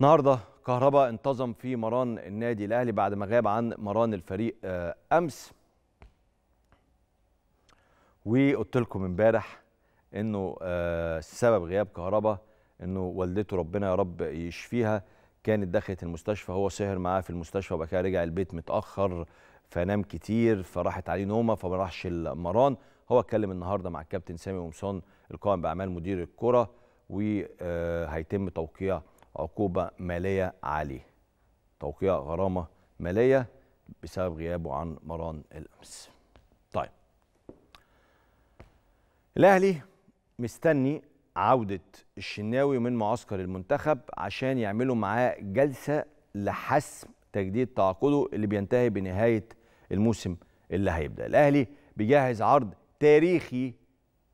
النهارده كهربا انتظم في مران النادي الاهلي بعد ما غاب عن مران الفريق آه، امس وقلت لكم امبارح انه آه، سبب غياب كهربا انه والدته ربنا يا رب يشفيها كانت دخلت المستشفى هو سهر معاه في المستشفى وبعد كده رجع البيت متاخر فنام كتير فراحت عليه نومه فما راحش المران هو اتكلم النهارده مع الكابتن سامي قمصان القائم باعمال مدير الكره وهيتم آه، توقيع عقوبة مالية عليه توقيع غرامة مالية بسبب غيابه عن مران الأمس طيب الأهلي مستني عودة الشناوي من معسكر المنتخب عشان يعملوا معاه جلسة لحسم تجديد تعاقده اللي بينتهي بنهاية الموسم اللي هيبدأ الأهلي بيجهز عرض تاريخي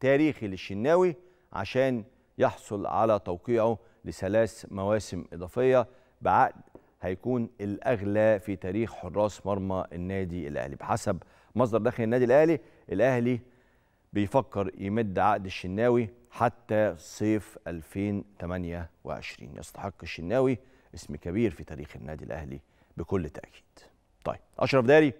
تاريخي للشناوي عشان يحصل على توقيعه لثلاث مواسم إضافية بعقد هيكون الأغلى في تاريخ حراس مرمى النادي الأهلي بحسب مصدر داخل النادي الأهلي الأهلي بيفكر يمد عقد الشناوي حتى صيف 2028 يستحق الشناوي اسم كبير في تاريخ النادي الأهلي بكل تأكيد طيب أشرف داري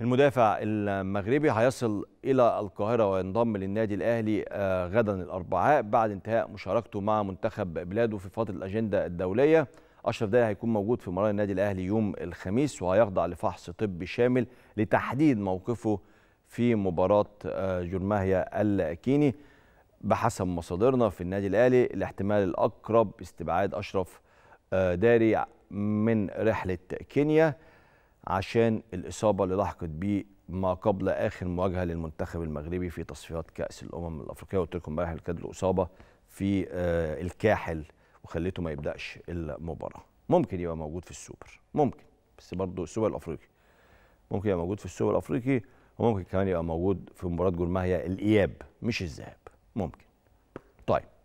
المدافع المغربي هيصل إلى القاهرة وينضم للنادي الأهلي آه، غدا الأربعاء بعد انتهاء مشاركته مع منتخب بلاده في فترة الأجندة الدولية أشرف دالي هيكون موجود في مباراة النادي الأهلي يوم الخميس وهيخضع لفحص طبي شامل لتحديد موقفه في مباراة آه، جرماهيا الكيني بحسب مصادرنا في النادي الأهلي الاحتمال الأقرب استبعاد أشرف آه، داري من رحلة كينيا عشان الإصابة اللي لحقت بيه ما قبل آخر مواجهة للمنتخب المغربي في تصفيات كأس الأمم الأفريقية قلت لكم امبارح كانت الإصابة في آه، الكاحل وخليته ما يبدأش المباراة ممكن يبقى موجود في السوبر ممكن بس برضه السوبر الأفريقي ممكن يبقى موجود في السوبر الأفريقي وممكن كمان يبقى موجود في مباراة جول ماهية الإياب مش الذهاب ممكن طيب